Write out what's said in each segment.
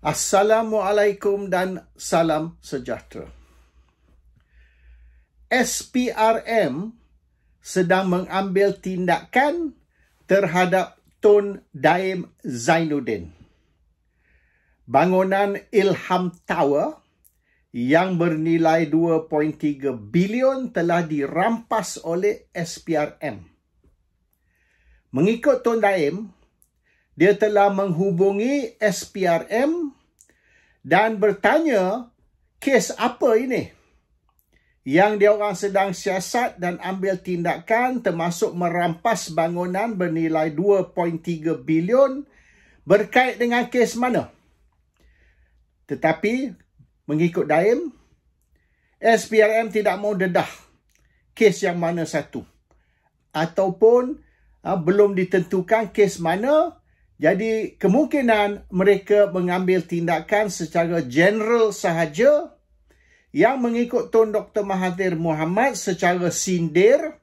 Assalamualaikum dan salam sejahtera. SPRM sedang mengambil tindakan terhadap Tun Daim Zainuddin. Bangunan Ilham Tower yang bernilai 2.3 bilion telah dirampas oleh SPRM. Mengikut Tun Daim, dia telah menghubungi SPRM dan bertanya kes apa ini yang dia orang sedang siasat dan ambil tindakan termasuk merampas bangunan bernilai 2.3 bilion berkait dengan kes mana. Tetapi mengikut Daim, SPRM tidak mau dedah kes yang mana satu ataupun ha, belum ditentukan kes mana jadi kemungkinan mereka mengambil tindakan secara general sahaja yang mengikut Tun Dr. Mahathir Muhammad secara sindir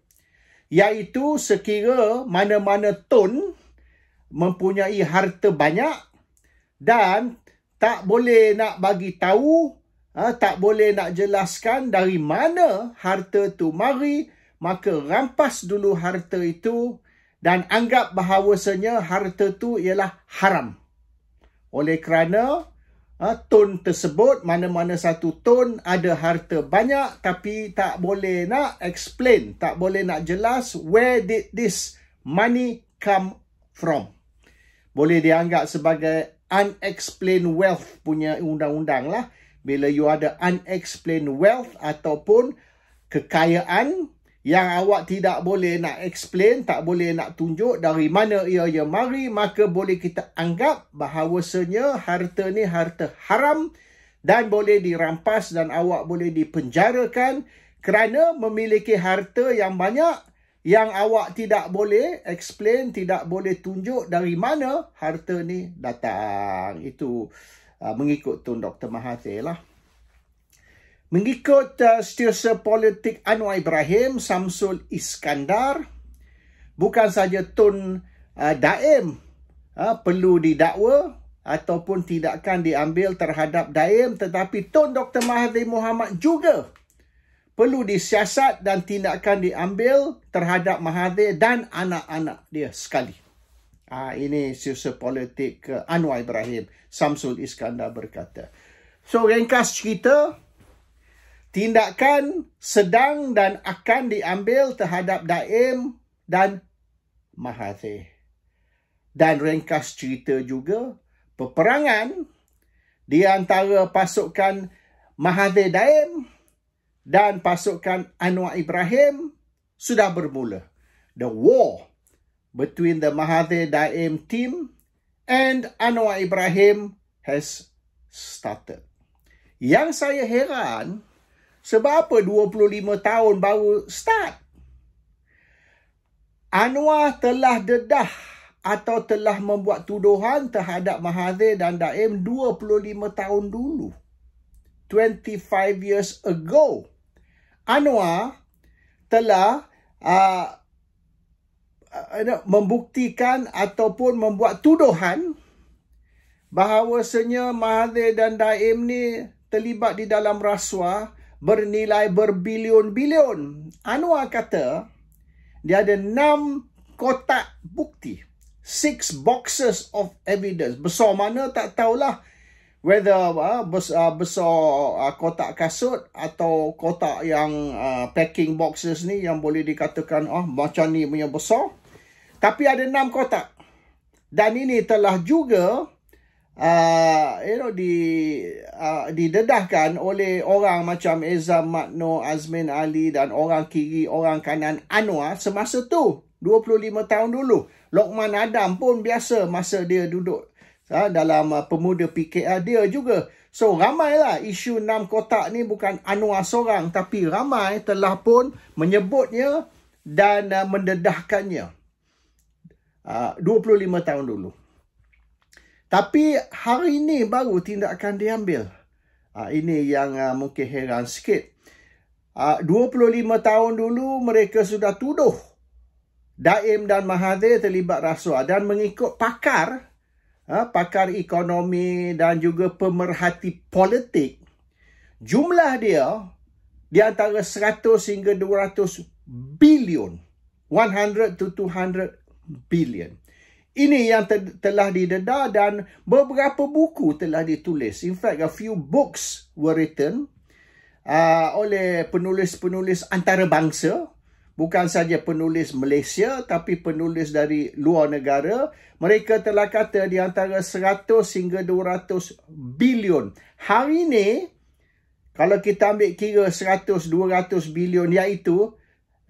iaitu sekira mana-mana Tun mempunyai harta banyak dan tak boleh nak bagi tahu ha, tak boleh nak jelaskan dari mana harta itu mari maka rampas dulu harta itu dan anggap bahawasanya harta itu ialah haram. Oleh kerana ha, ton tersebut, mana-mana satu ton ada harta banyak tapi tak boleh nak explain, tak boleh nak jelas where did this money come from. Boleh dianggap sebagai unexplained wealth punya undang-undang lah. Bila you ada unexplained wealth ataupun kekayaan yang awak tidak boleh nak explain, tak boleh nak tunjuk dari mana ia ia ya, mari, maka boleh kita anggap bahawasanya harta ni harta haram dan boleh dirampas dan awak boleh dipenjarakan kerana memiliki harta yang banyak yang awak tidak boleh explain, tidak boleh tunjuk dari mana harta ni datang. Itu uh, mengikut Tun Dr. Mahathir lah. Mengikut uh, setiausaha politik Anwar Ibrahim, Samsul Iskandar, bukan saja Tun uh, Daim uh, perlu didakwa ataupun tindakan diambil terhadap Daim tetapi Tun Dr. Mahathir Mohamad juga perlu disiasat dan tindakan diambil terhadap Mahathir dan anak-anak dia sekali. Uh, ini siusa politik uh, Anwar Ibrahim, Samsul Iskandar berkata. So, ringkas cerita tindakan sedang dan akan diambil terhadap Daim dan Mahathir. Dan ringkas cerita juga, peperangan di antara pasukan Mahathir Daim dan pasukan Anwar Ibrahim sudah bermula. The war between the Mahathir Daim team and Anwar Ibrahim has started. Yang saya heran, sebab apa 25 tahun baru start? Anwar telah dedah atau telah membuat tuduhan terhadap Mahathir dan Daim 25 tahun dulu. 25 years ago. Anwar telah uh, uh membuktikan ataupun membuat tuduhan bahawasanya Mahathir dan Daim ni terlibat di dalam rasuah bernilai berbilion-bilion. Anwar kata dia ada enam kotak bukti. Six boxes of evidence. Besar mana tak tahulah. Whether uh, besar, uh, ah, besar uh, kotak kasut atau kotak yang uh, packing boxes ni yang boleh dikatakan oh macam ni punya besar. Tapi ada enam kotak. Dan ini telah juga uh, you know di uh, didedahkan oleh orang macam Ezra Matno, Azmin Ali dan orang kiri, orang kanan Anwar semasa tu 25 tahun dulu. Lokman Adam pun biasa masa dia duduk uh, dalam uh, pemuda PKR dia juga. So ramailah isu enam kotak ni bukan Anwar seorang tapi ramai telah pun menyebutnya dan uh, mendedahkannya. Uh, 25 tahun dulu. Tapi hari ini baru tindakan diambil. Uh, ini yang uh, mungkin heran sikit. Ah, uh, 25 tahun dulu mereka sudah tuduh Daim dan Mahathir terlibat rasuah dan mengikut pakar uh, pakar ekonomi dan juga pemerhati politik jumlah dia di antara 100 hingga 200 bilion 100 to 200 bilion ini yang te- telah didedah dan beberapa buku telah ditulis. In fact, a few books were written uh, oleh penulis-penulis antarabangsa. Bukan saja penulis Malaysia tapi penulis dari luar negara. Mereka telah kata di antara 100 hingga 200 bilion. Hari ini, kalau kita ambil kira 100-200 bilion iaitu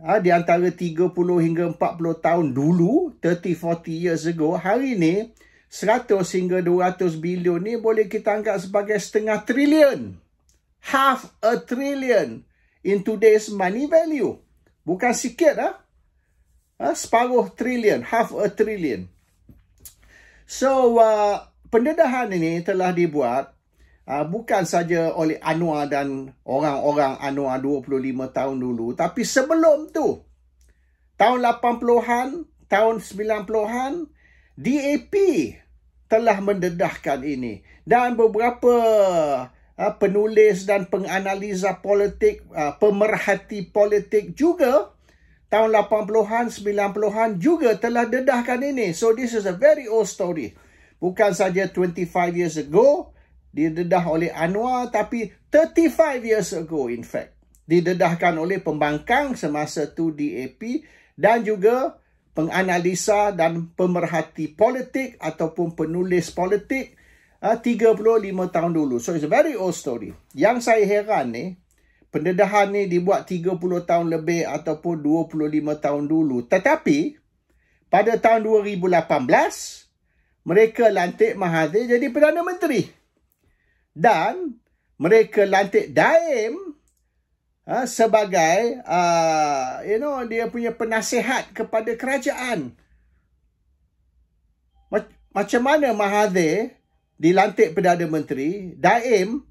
ha, di antara 30 hingga 40 tahun dulu, 30-40 years ago, hari ini 100 hingga 200 bilion ni boleh kita anggap sebagai setengah trilion. Half a trillion in today's money value. Bukan sikit Ah, Ha? Ha, separuh trillion, half a trillion. So, uh, pendedahan ini telah dibuat Ah, bukan saja oleh Anwar dan orang-orang Anwar 25 tahun dulu tapi sebelum tu tahun 80-an tahun 90-an DAP telah mendedahkan ini dan beberapa uh, penulis dan penganalisa politik uh, pemerhati politik juga tahun 80-an 90-an juga telah dedahkan ini so this is a very old story bukan saja 25 years ago didedah oleh Anwar tapi 35 years ago in fact didedahkan oleh pembangkang semasa tu DAP dan juga penganalisa dan pemerhati politik ataupun penulis politik 35 ah, tahun dulu. So it's a very old story. Yang saya heran ni, pendedahan ni dibuat 30 tahun lebih ataupun 25 tahun dulu. Tetapi, pada tahun 2018, mereka lantik Mahathir jadi Perdana Menteri dan mereka lantik Daim ha, sebagai uh, you know dia punya penasihat kepada kerajaan. Macam mana Mahathir dilantik Perdana Menteri, Daim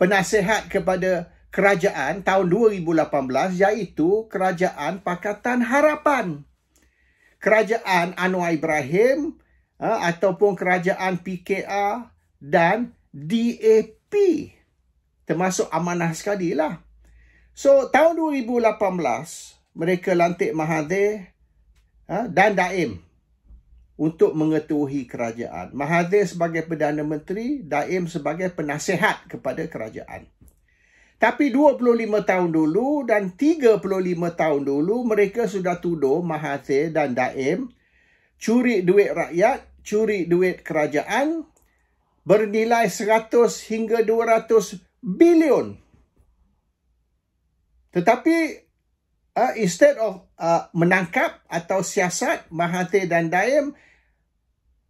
penasihat kepada kerajaan tahun 2018 iaitu kerajaan Pakatan Harapan. Kerajaan Anwar Ibrahim ha, ataupun kerajaan PKR dan DAP termasuk amanah sekali lah. So tahun 2018 mereka lantik Mahathir ha, dan Daim untuk mengetuhi kerajaan. Mahathir sebagai Perdana Menteri, Daim sebagai penasihat kepada kerajaan. Tapi 25 tahun dulu dan 35 tahun dulu mereka sudah tuduh Mahathir dan Daim curi duit rakyat, curi duit kerajaan bernilai 100 hingga 200 bilion. Tetapi uh, instead of uh, menangkap atau siasat Mahathir dan Daim,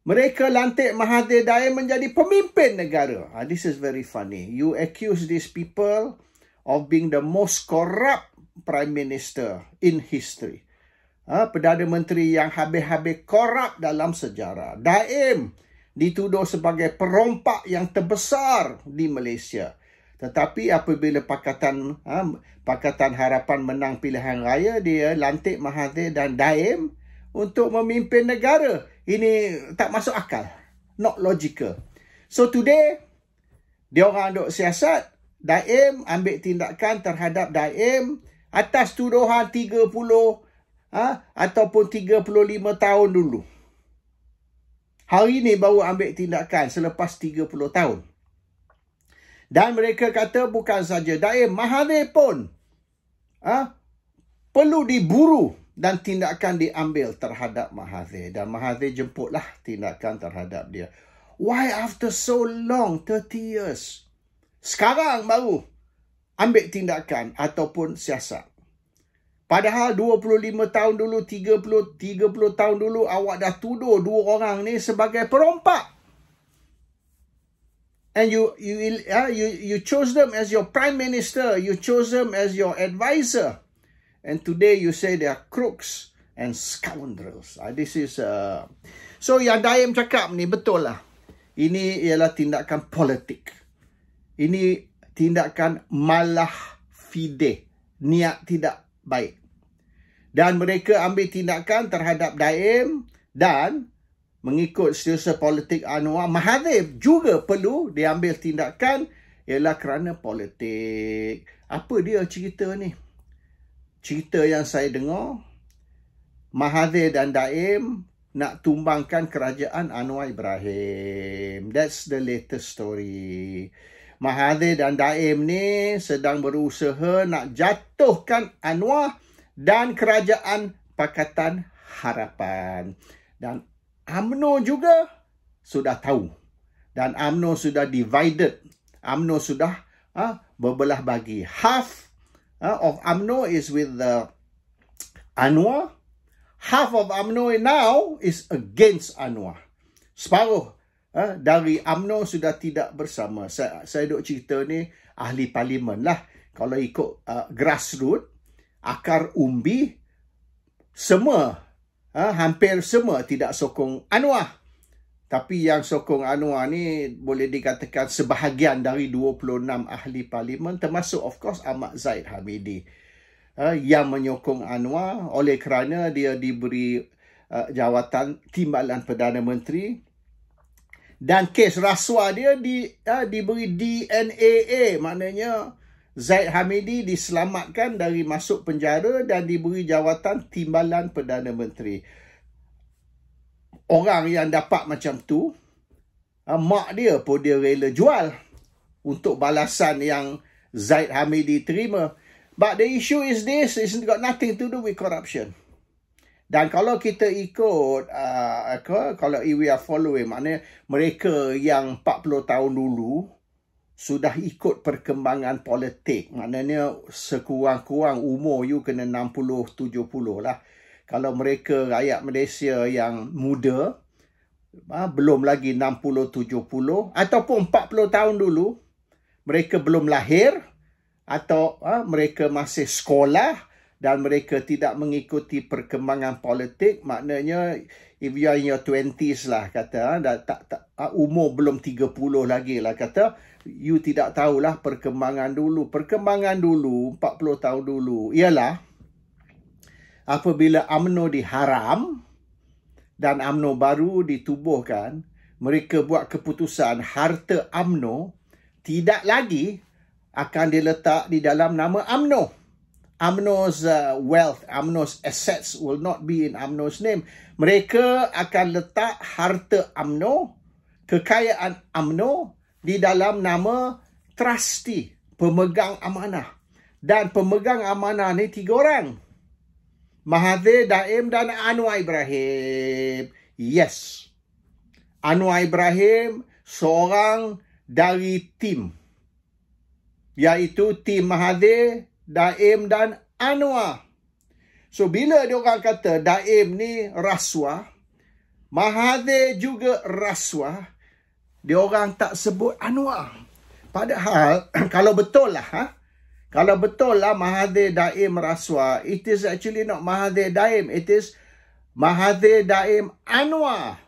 mereka lantik Mahathir Daim menjadi pemimpin negara. Uh, this is very funny. You accuse these people of being the most corrupt prime minister in history. Uh, Perdana Menteri yang habis-habis korup dalam sejarah. Daim dituduh sebagai perompak yang terbesar di Malaysia. Tetapi apabila Pakatan ha, Pakatan Harapan menang pilihan raya, dia lantik Mahathir dan Daim untuk memimpin negara. Ini tak masuk akal. Not logical. So today, dia orang duk siasat, Daim ambil tindakan terhadap Daim atas tuduhan 30 ha, ataupun 35 tahun dulu. Hari ini baru ambil tindakan selepas 30 tahun. Dan mereka kata bukan saja Daim, Mahathir pun ha, perlu diburu dan tindakan diambil terhadap Mahathir. Dan Mahathir jemputlah tindakan terhadap dia. Why after so long, 30 years? Sekarang baru ambil tindakan ataupun siasat. Padahal 25 tahun dulu, 30, 30 tahun dulu awak dah tuduh dua orang ni sebagai perompak. And you you uh, you you chose them as your prime minister, you chose them as your adviser And today you say they are crooks and scoundrels. Ah, this is uh So yang Daim cakap ni betul lah. Ini ialah tindakan politik. Ini tindakan malah fide. Niat tidak baik dan mereka ambil tindakan terhadap Daim dan mengikut siasat politik Anwar Mahathir juga perlu diambil tindakan ialah kerana politik. Apa dia cerita ni? Cerita yang saya dengar Mahathir dan Daim nak tumbangkan kerajaan Anwar Ibrahim. That's the latest story. Mahathir dan Daim ni sedang berusaha nak jatuhkan Anwar dan kerajaan Pakatan Harapan. Dan AMNO juga sudah tahu. Dan AMNO sudah divided. AMNO sudah uh, berbelah bagi. Half uh, of AMNO is with the Anwar. Half of AMNO now is against Anwar. Separuh uh, dari AMNO sudah tidak bersama. Saya, saya duk cerita ni ahli parlimen lah. Kalau ikut uh, grassroots, akar umbi semua ha, hampir semua tidak sokong Anwar. Tapi yang sokong Anwar ni boleh dikatakan sebahagian dari 26 ahli parlimen termasuk of course Ahmad Zaid Hamidi ha, yang menyokong Anwar oleh kerana dia diberi uh, jawatan timbalan Perdana Menteri dan kes rasuah dia di, uh, diberi DNAA maknanya Zaid Hamidi diselamatkan dari masuk penjara dan diberi jawatan timbalan Perdana Menteri. Orang yang dapat macam tu, ah, mak dia pun dia rela jual untuk balasan yang Zaid Hamidi terima. But the issue is this, it's got nothing to do with corruption. Dan kalau kita ikut, uh, kalau we are following, maknanya mereka yang 40 tahun dulu, sudah ikut perkembangan politik. Maknanya sekurang-kurang umur you kena 60-70 lah. Kalau mereka rakyat Malaysia yang muda, ah, belum lagi 60-70 ataupun 40 tahun dulu, mereka belum lahir atau ah, mereka masih sekolah, dan mereka tidak mengikuti perkembangan politik maknanya if you are in your 20s lah kata ah, dah tak, tak ah, umur belum 30 lagi lah kata you tidak tahulah perkembangan dulu perkembangan dulu 40 tahun dulu ialah apabila AMNO diharam dan AMNO baru ditubuhkan mereka buat keputusan harta AMNO tidak lagi akan diletak di dalam nama AMNO. Amno's uh, wealth, Amno's assets will not be in Amno's name. Mereka akan letak harta Amno, kekayaan Amno di dalam nama trusty, pemegang amanah. Dan pemegang amanah ni tiga orang. Mahathir, Daim dan Anwar Ibrahim. Yes. Anwar Ibrahim seorang dari tim. Iaitu tim Mahathir, Daim dan Anwar. So bila dia orang kata Daim ni rasuah, Mahathir juga rasuah, dia orang tak sebut Anwar. Padahal kalau betul lah ha? Kalau betul lah Mahathir Daim rasuah, it is actually not Mahathir Daim, it is Mahathir Daim Anwar.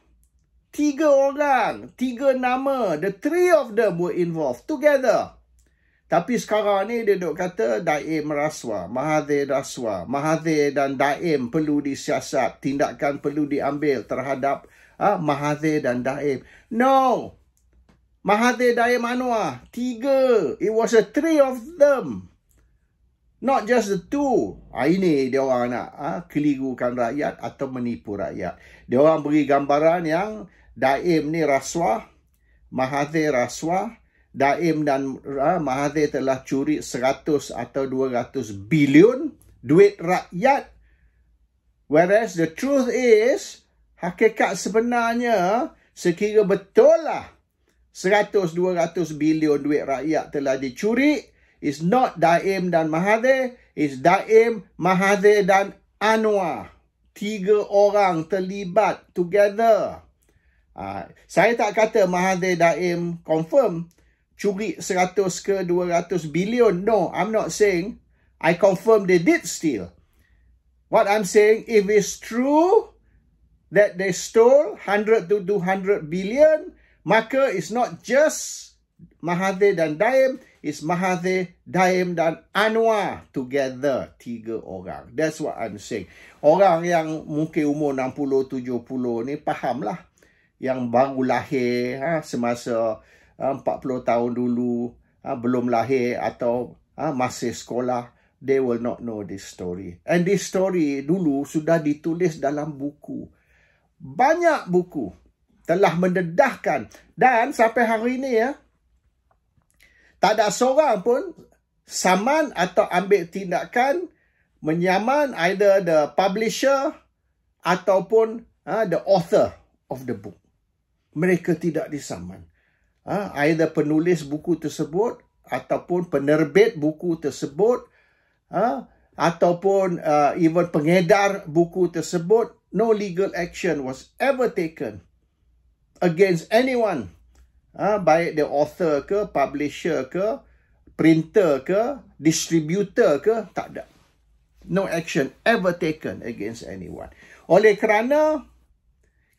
Tiga orang, tiga nama, the three of them were involved together. Tapi sekarang ni dia duk kata daim raswa, mahathir raswa. Mahathir dan daim perlu disiasat. Tindakan perlu diambil terhadap ah ha, mahathir dan daim. No! Mahathir daim Anwar. Tiga. It was a three of them. Not just the two. Ha, ini dia orang nak ha, kelirukan rakyat atau menipu rakyat. Dia orang beri gambaran yang daim ni rasuah. Mahathir rasuah. Daim dan uh, Mahathir telah curi 100 atau 200 bilion duit rakyat. Whereas the truth is, hakikat sebenarnya sekira betul lah 100-200 bilion duit rakyat telah dicuri. It's not Daim dan Mahathir. It's Daim, Mahathir dan Anwar. Tiga orang terlibat together. Uh, saya tak kata Mahathir Daim confirm curi 100 ke 200 bilion. No, I'm not saying. I confirm they did steal. What I'm saying, if it's true that they stole 100 to 200 billion, maka it's not just Mahathir dan Daim, it's Mahathir, Daim dan Anwar together, tiga orang. That's what I'm saying. Orang yang mungkin umur 60-70 ni fahamlah. Yang baru lahir ha, semasa... 40 ha, tahun dulu ha, belum lahir atau ha, masih sekolah they will not know this story and this story dulu sudah ditulis dalam buku banyak buku telah mendedahkan dan sampai hari ini ya tak ada seorang pun saman atau ambil tindakan menyaman either the publisher ataupun uh, the author of the book mereka tidak disaman ha, either penulis buku tersebut ataupun penerbit buku tersebut ha, ataupun uh, even pengedar buku tersebut no legal action was ever taken against anyone ha, baik the author ke publisher ke printer ke distributor ke tak ada no action ever taken against anyone oleh kerana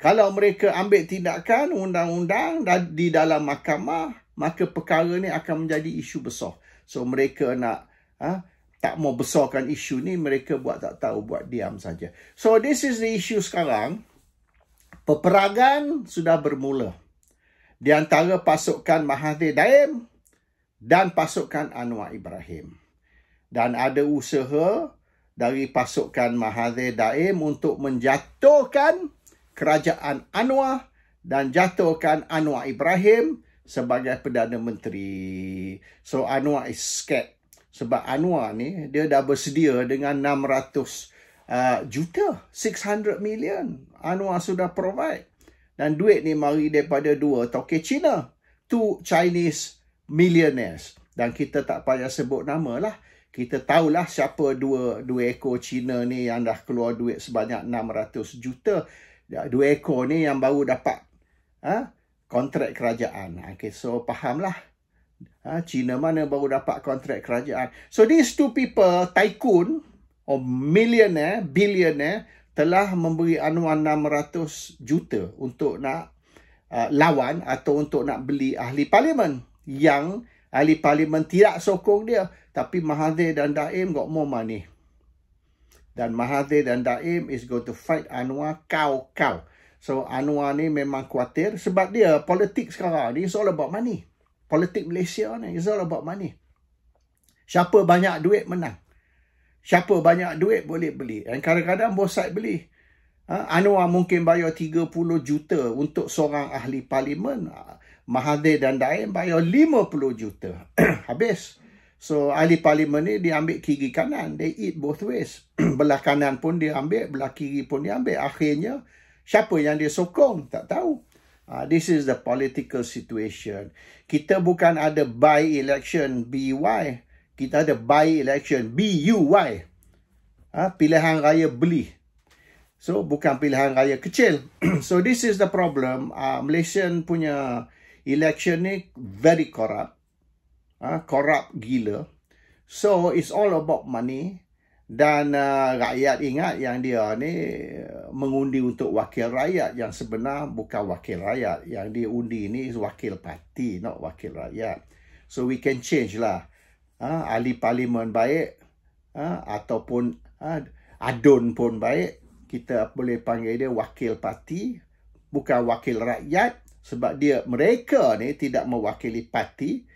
kalau mereka ambil tindakan undang-undang di dalam mahkamah, maka perkara ni akan menjadi isu besar. So mereka nak ha, tak mau besarkan isu ni, mereka buat tak tahu, buat diam saja. So this is the issue sekarang. Peperangan sudah bermula di antara pasukan Mahathir Daim dan pasukan Anwar Ibrahim. Dan ada usaha dari pasukan Mahathir Daim untuk menjatuhkan kerajaan Anwar dan jatuhkan Anwar Ibrahim sebagai Perdana Menteri. So Anwar is scared. Sebab Anwar ni dia dah bersedia dengan 600 uh, juta. 600 million Anwar sudah provide. Dan duit ni mari daripada dua toke China, Two Chinese millionaires. Dan kita tak payah sebut nama lah. Kita tahulah siapa dua, dua ekor China ni yang dah keluar duit sebanyak 600 juta. Ya, dua ekor ni yang baru dapat ha, kontrak kerajaan. Ha, okay, so fahamlah. Ah ha, China mana baru dapat kontrak kerajaan. So these two people tycoon or millionaire, billionaire telah memberi anuan 600 juta untuk nak uh, lawan atau untuk nak beli ahli parlimen yang ahli parlimen tidak sokong dia tapi Mahathir dan Daim got more money dan Mahathir dan Daim is going to fight Anwar kau-kau. So Anwar ni memang khawatir sebab dia politik sekarang ni is all about money. Politik Malaysia ni is all about money. Siapa banyak duit menang. Siapa banyak duit boleh beli. Dan kadang-kadang both side beli. Ha? Anwar mungkin bayar 30 juta untuk seorang ahli parlimen. Mahathir dan Daim bayar 50 juta. Habis. So ahli parlimen ni dia ambil kiri kanan. They eat both ways. belah kanan pun dia ambil, belah kiri pun dia ambil. Akhirnya siapa yang dia sokong? Tak tahu. Uh, this is the political situation. Kita bukan ada by election BY. Kita ada by election BUY. Ha, ah, pilihan raya beli. So bukan pilihan raya kecil. so this is the problem. Uh, Malaysian punya election ni very corrupt uh, korup gila. So it's all about money dan uh, rakyat ingat yang dia ni uh, mengundi untuk wakil rakyat yang sebenar bukan wakil rakyat yang dia undi ni is wakil parti not wakil rakyat. So we can change lah uh, ahli parlimen baik uh, ataupun uh, adun pun baik kita boleh panggil dia wakil parti bukan wakil rakyat sebab dia mereka ni tidak mewakili parti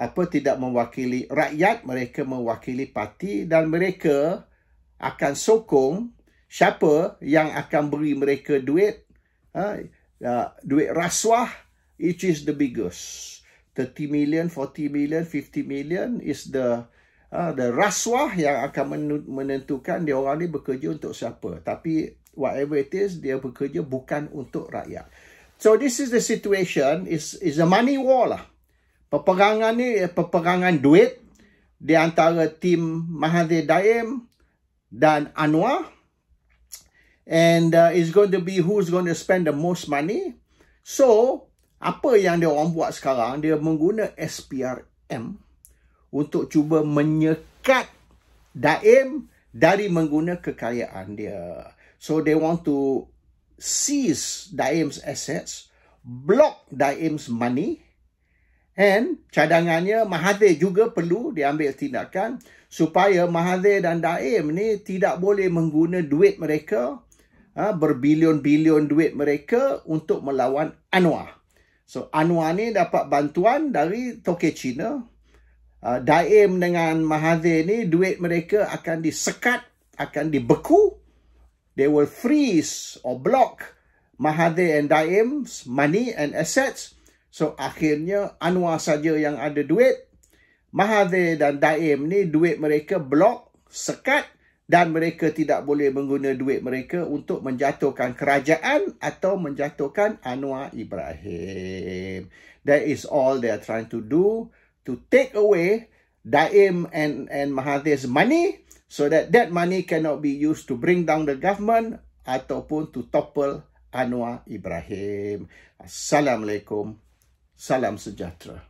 apa tidak mewakili rakyat mereka mewakili parti dan mereka akan sokong siapa yang akan beri mereka duit ha, uh, duit rasuah It is the biggest 30 million 40 million 50 million is the uh, the rasuah yang akan menentukan dia orang ni bekerja untuk siapa tapi whatever it is dia bekerja bukan untuk rakyat so this is the situation is is a money war lah peperangan ni eh, peperangan duit di antara tim Mahathir Daim dan Anwar and uh, it's going to be who's going to spend the most money so apa yang dia orang buat sekarang dia menggunakan SPRM untuk cuba menyekat Daim dari menggunakan kekayaan dia so they want to seize Daim's assets block Daim's money And cadangannya Mahathir juga perlu diambil tindakan supaya Mahathir dan Daim ni tidak boleh menggunakan duit mereka ha, berbilion-bilion duit mereka untuk melawan Anwar. So Anwar ni dapat bantuan dari tokyo China. Ha, daim dengan Mahathir ni duit mereka akan disekat, akan dibeku. They will freeze or block Mahathir and Daim's money and assets. So akhirnya Anwar saja yang ada duit. Mahathir dan Daim ni duit mereka blok, sekat dan mereka tidak boleh menggunakan duit mereka untuk menjatuhkan kerajaan atau menjatuhkan Anwar Ibrahim. That is all they are trying to do to take away Daim and and Mahathir's money so that that money cannot be used to bring down the government ataupun to topple Anwar Ibrahim. Assalamualaikum. Salam sejahtera.